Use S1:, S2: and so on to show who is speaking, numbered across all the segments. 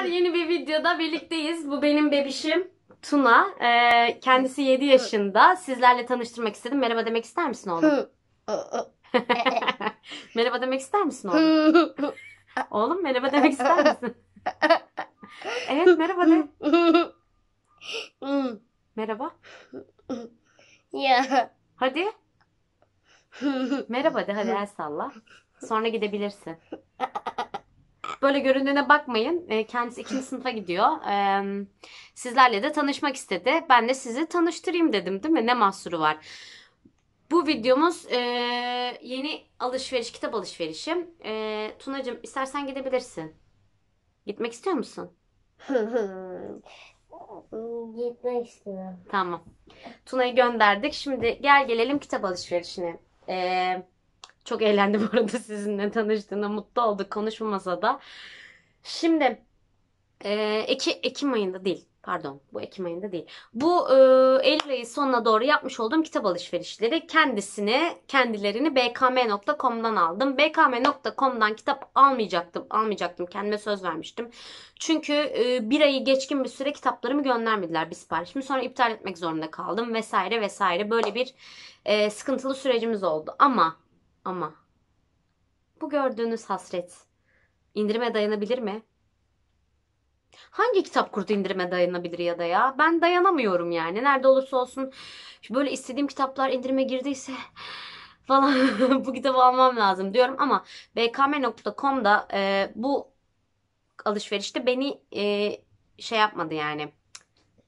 S1: Merhabalar yeni bir videoda birlikteyiz. Bu benim bebişim Tuna. Ee, kendisi 7 yaşında. Sizlerle tanıştırmak istedim. Merhaba demek ister misin oğlum? merhaba demek ister misin oğlum? oğlum merhaba demek ister misin? evet merhaba de. merhaba. Ya. Hadi. merhaba de hadi el salla. Sonra gidebilirsin böyle göründüğüne bakmayın. E, kendisi ikinci sınıfa gidiyor. Ee, sizlerle de tanışmak istedi. Ben de sizi tanıştırayım dedim değil mi? Ne mahsuru var? Bu videomuz e, yeni alışveriş, kitap alışverişim. E, Tunacığım istersen gidebilirsin. Gitmek istiyor musun? Gitmek istiyorum. Tamam. Tuna'yı gönderdik. Şimdi gel gelelim kitap alışverişine. Eee... Çok eğlendi bu arada sizinle tanıştığına. Mutlu olduk konuşmamasa da. Şimdi e, Eki, Ekim ayında değil. Pardon bu Ekim ayında değil. Bu e, Eylül ayı sonuna doğru yapmış olduğum kitap alışverişleri kendisini, kendilerini bkm.com'dan aldım. bkm.com'dan kitap almayacaktım. Almayacaktım. Kendime söz vermiştim. Çünkü e, bir ayı geçkin bir süre kitaplarımı göndermediler bir siparişimi. Sonra iptal etmek zorunda kaldım vesaire vesaire. Böyle bir e, sıkıntılı sürecimiz oldu. Ama ama bu gördüğünüz hasret indirime dayanabilir mi? Hangi kitap kurdu indirime dayanabilir ya da ya? Ben dayanamıyorum yani. Nerede olursa olsun böyle istediğim kitaplar indirime girdiyse falan bu kitabı almam lazım diyorum ama bkm.com'da e, bu alışverişte beni e, şey yapmadı yani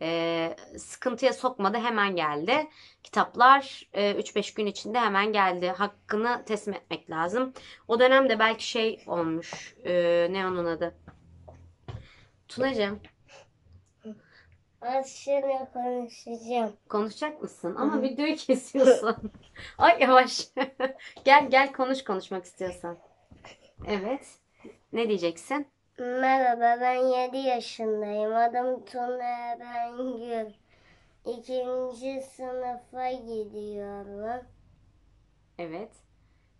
S1: e, sıkıntıya sokmadı hemen geldi. Kitaplar e, 3-5 gün içinde hemen geldi. Hakkını teslim etmek lazım. O dönemde belki şey olmuş. E, ne onun adı? Tunacığım. Az şimdi konuşacağım. Konuşacak mısın? Ama videoyu kesiyorsun. Ay yavaş. gel gel konuş konuşmak istiyorsan. Evet. Ne diyeceksin? Merhaba ben 7 yaşındayım. Adım Tuna Eren Gül. İkinci sınıfa gidiyorum. Evet.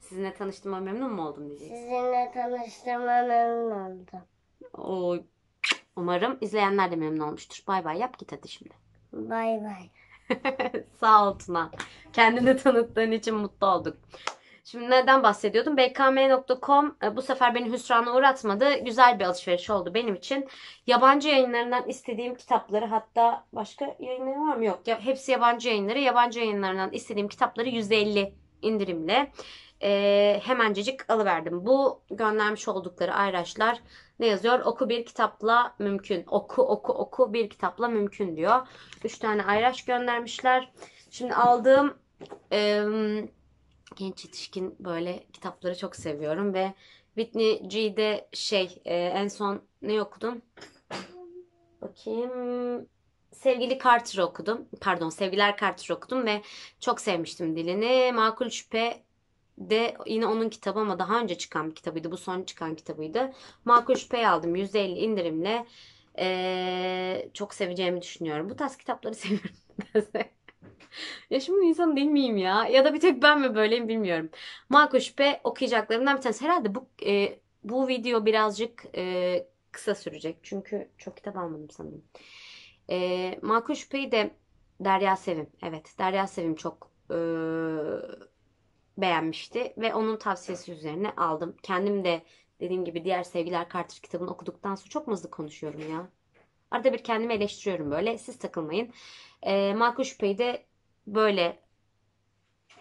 S1: Sizinle tanıştığıma memnun mu oldum diyeceksin. Sizinle tanıştığıma memnun oldum. Oo, umarım izleyenler de memnun olmuştur. Bay bay yap git hadi şimdi. Bay bay. Sağ ol Tuna. Kendini tanıttığın için mutlu olduk. Şimdi neden bahsediyordum? BKM.com e, bu sefer beni hüsrana uğratmadı. Güzel bir alışveriş oldu benim için. Yabancı yayınlarından istediğim kitapları hatta başka yayınları var mı? Yok. Ya, hepsi yabancı yayınları. Yabancı yayınlarından istediğim kitapları %50 indirimle e, hemencecik alıverdim. Bu göndermiş oldukları ayraçlar ne yazıyor? Oku bir kitapla mümkün. Oku oku oku bir kitapla mümkün diyor. 3 tane ayraç göndermişler. Şimdi aldığım e, genç yetişkin böyle kitapları çok seviyorum ve Whitney G'de şey e, en son ne okudum? Bakayım. Sevgili Carter okudum. Pardon Sevgiler Carter okudum ve çok sevmiştim dilini. Makul Şüphe de yine onun kitabı ama daha önce çıkan bir kitabıydı. Bu son çıkan kitabıydı. Makul Şüphe'yi aldım. 150 indirimle. Ee, çok seveceğimi düşünüyorum. Bu tarz kitapları seviyorum ya şimdi insan değil miyim ya? Ya da bir tek ben mi böyleyim bilmiyorum. Makul şüphe okuyacaklarımdan bir tanesi. Herhalde bu e, bu video birazcık e, kısa sürecek. Çünkü çok kitap almadım sanırım. E, makul şüpheyi de Derya Sevim. Evet Derya Sevim çok e, beğenmişti. Ve onun tavsiyesi üzerine aldım. Kendim de dediğim gibi diğer Sevgiler Kartır kitabını okuduktan sonra çok hızlı konuşuyorum ya. Arada bir kendimi eleştiriyorum böyle. Siz takılmayın. E, makul şüpheyi de böyle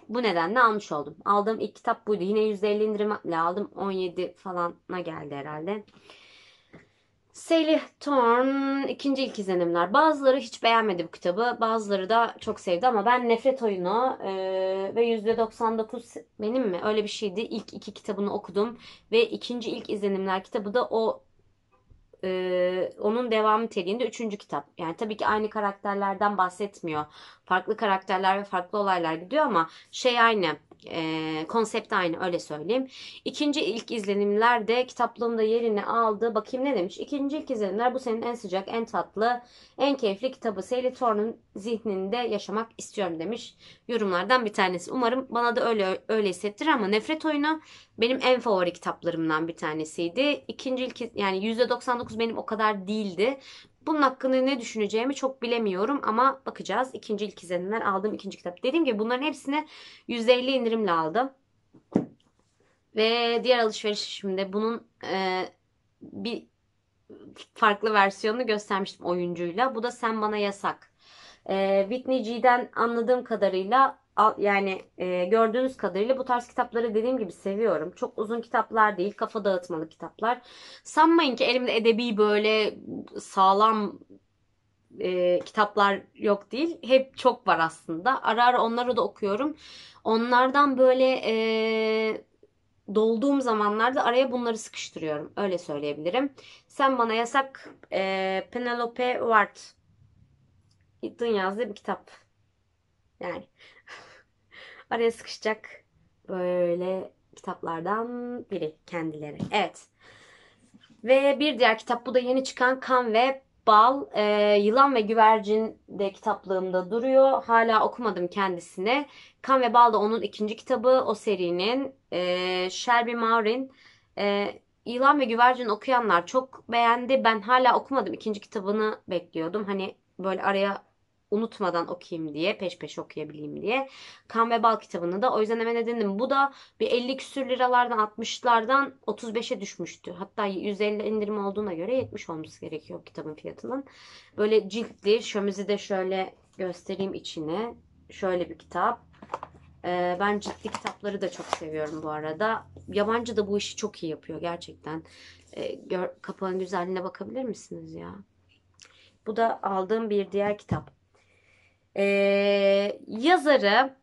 S1: bu nedenle almış oldum. Aldığım ilk kitap buydu. Yine %50 indirimle aldım. 17 falana geldi herhalde. Sally Thorn* ikinci ilk izlenimler. Bazıları hiç beğenmedi bu kitabı. Bazıları da çok sevdi ama ben Nefret Oyunu e, ve %99 benim mi? Öyle bir şeydi. İlk iki kitabını okudum ve ikinci ilk izlenimler kitabı da o e, onun devamı niteliğinde üçüncü kitap. Yani tabii ki aynı karakterlerden bahsetmiyor. Farklı karakterler ve farklı olaylar gidiyor ama şey aynı. E, konsept aynı öyle söyleyeyim. İkinci ilk izlenimler de kitaplığımda yerini aldı. Bakayım ne demiş. İkinci ilk izlenimler bu senin en sıcak, en tatlı, en keyifli kitabı. Sally Thorne'un zihninde yaşamak istiyorum demiş. Yorumlardan bir tanesi. Umarım bana da öyle öyle hissettir ama nefret oyunu benim en favori kitaplarımdan bir tanesiydi. İkinci ilki yani %99 benim o kadar değildi. Bunun hakkında ne düşüneceğimi çok bilemiyorum ama bakacağız. İkinci ilk izlenimden aldığım ikinci kitap. Dediğim gibi bunların hepsini %50 indirimle aldım. Ve diğer alışverişimde bunun e, bir farklı versiyonunu göstermiştim oyuncuyla. Bu da Sen Bana Yasak. E, Whitney G'den anladığım kadarıyla yani e, gördüğünüz kadarıyla bu tarz kitapları dediğim gibi seviyorum. Çok uzun kitaplar değil, kafa dağıtmalı kitaplar. Sanmayın ki elimde edebi böyle sağlam e, kitaplar yok değil. Hep çok var aslında. Ara ara onları da okuyorum. Onlardan böyle e, dolduğum zamanlarda araya bunları sıkıştırıyorum. Öyle söyleyebilirim. Sen bana yasak e, Penelope Ward yazdığı bir kitap. Yani araya sıkışacak böyle kitaplardan biri kendileri. Evet. Ve bir diğer kitap bu da yeni çıkan Kan ve Bal. E, Yılan ve Güvercin de kitaplığımda duruyor. Hala okumadım kendisini. Kan ve Bal da onun ikinci kitabı. O serinin e, Shelby Maurin e, Yılan ve Güvercin okuyanlar çok beğendi. Ben hala okumadım. ikinci kitabını bekliyordum. Hani böyle araya unutmadan okuyayım diye, peş peşe okuyabileyim diye. Kan ve Bal kitabını da o yüzden hemen edindim. Bu da bir 50 küsür liralardan 60'lardan 35'e düşmüştü. Hatta 150 indirim olduğuna göre 70 olması gerekiyor kitabın fiyatının. Böyle ciltli, şömizi de şöyle göstereyim içine. Şöyle bir kitap. Ee, ben ciddi kitapları da çok seviyorum bu arada. Yabancı da bu işi çok iyi yapıyor gerçekten. Ee, kapağın güzelliğine bakabilir misiniz ya? Bu da aldığım bir diğer kitap. Ee, yazarı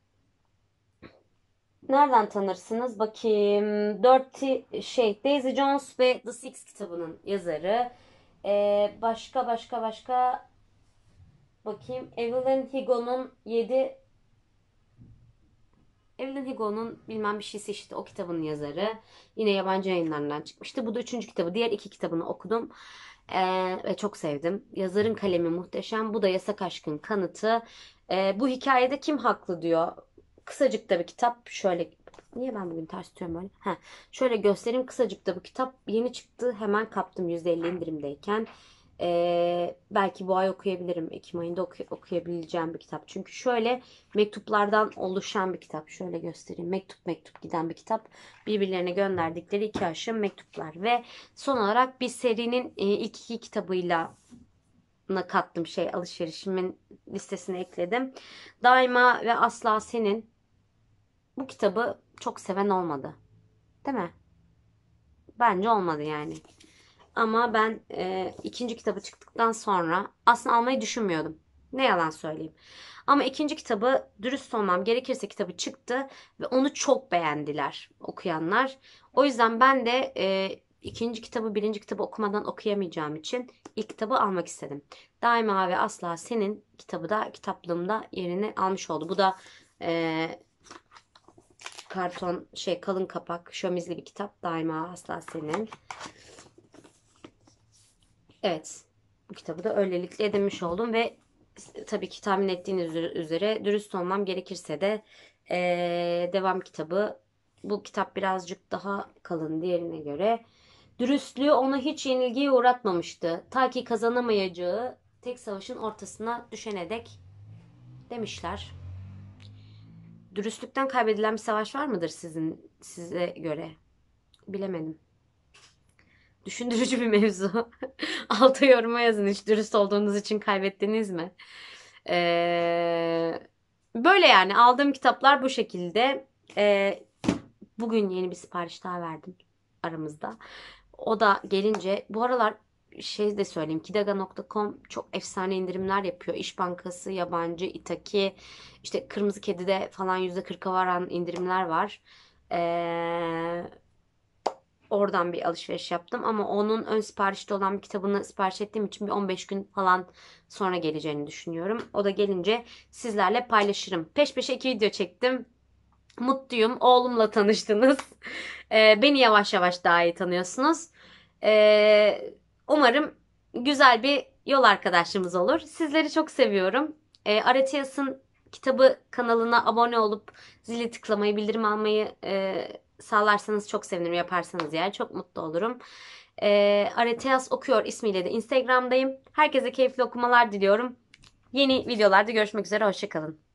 S1: nereden tanırsınız? Bakayım. Dirty şey Daisy Jones ve The Six kitabının yazarı. Ee, başka başka başka bakayım. Evelyn Higo'nun 7 Evelyn Higo'nun bilmem bir şeysi işte o kitabın yazarı. Yine yabancı yayınlarından çıkmıştı. Bu da üçüncü kitabı. Diğer iki kitabını okudum. Ee, ve çok sevdim. Yazarın kalemi muhteşem. Bu da Yasak Aşk'ın kanıtı. Ee, bu hikayede kim haklı diyor. Kısacık da bir kitap. Şöyle Niye ben bugün ters tutuyorum böyle? Heh. Şöyle göstereyim kısacık da bu kitap yeni çıktı. Hemen kaptım %50 indirimdeyken. Ee, belki bu ay okuyabilirim. Ekim ayında oku okuyabileceğim bir kitap. Çünkü şöyle mektuplardan oluşan bir kitap. Şöyle göstereyim. Mektup mektup giden bir kitap. Birbirlerine gönderdikleri iki aşığın mektuplar. Ve son olarak bir serinin e, ilk iki kitabıyla kattım şey alışverişimin listesine ekledim. Daima ve Asla Senin bu kitabı çok seven olmadı. Değil mi? Bence olmadı yani. Ama ben e, ikinci kitabı çıktıktan sonra aslında almayı düşünmüyordum. Ne yalan söyleyeyim. Ama ikinci kitabı dürüst olmam gerekirse kitabı çıktı ve onu çok beğendiler okuyanlar. O yüzden ben de e, ikinci kitabı birinci kitabı okumadan okuyamayacağım için ilk kitabı almak istedim. Daima ve asla senin kitabı da kitaplığımda yerini almış oldu. Bu da e, karton şey kalın kapak şömizli bir kitap. Daima asla senin. Evet. Bu kitabı da öylelikle edinmiş oldum ve tabii ki tahmin ettiğiniz üzere dürüst olmam gerekirse de ee, devam kitabı bu kitap birazcık daha kalın diğerine göre. Dürüstlüğü onu hiç yenilgiye uğratmamıştı. Ta ki kazanamayacağı tek savaşın ortasına düşene dek demişler. Dürüstlükten kaybedilen bir savaş var mıdır sizin size göre? Bilemedim düşündürücü bir mevzu. Alta yoruma yazın hiç dürüst olduğunuz için kaybettiniz mi? Ee, böyle yani aldığım kitaplar bu şekilde. Ee, bugün yeni bir sipariş daha verdim aramızda. O da gelince bu aralar şey de söyleyeyim. Kidaga.com çok efsane indirimler yapıyor. İş Bankası, Yabancı, İtaki, işte Kırmızı Kedi'de falan %40'a varan indirimler var. Eee Oradan bir alışveriş yaptım ama onun ön siparişte olan bir kitabını sipariş ettiğim için bir 15 gün falan sonra geleceğini düşünüyorum. O da gelince sizlerle paylaşırım. Peş peşe iki video çektim. Mutluyum. Oğlumla tanıştınız. Ee, beni yavaş yavaş daha iyi tanıyorsunuz. Ee, umarım güzel bir yol arkadaşımız olur. Sizleri çok seviyorum. Ee, Aratias'ın kitabı kanalına abone olup zili tıklamayı, bildirim almayı e, sağlarsanız çok sevinirim yaparsanız yani çok mutlu olurum. E, ee, Areteas okuyor ismiyle de Instagram'dayım. Herkese keyifli okumalar diliyorum. Yeni videolarda görüşmek üzere hoşçakalın.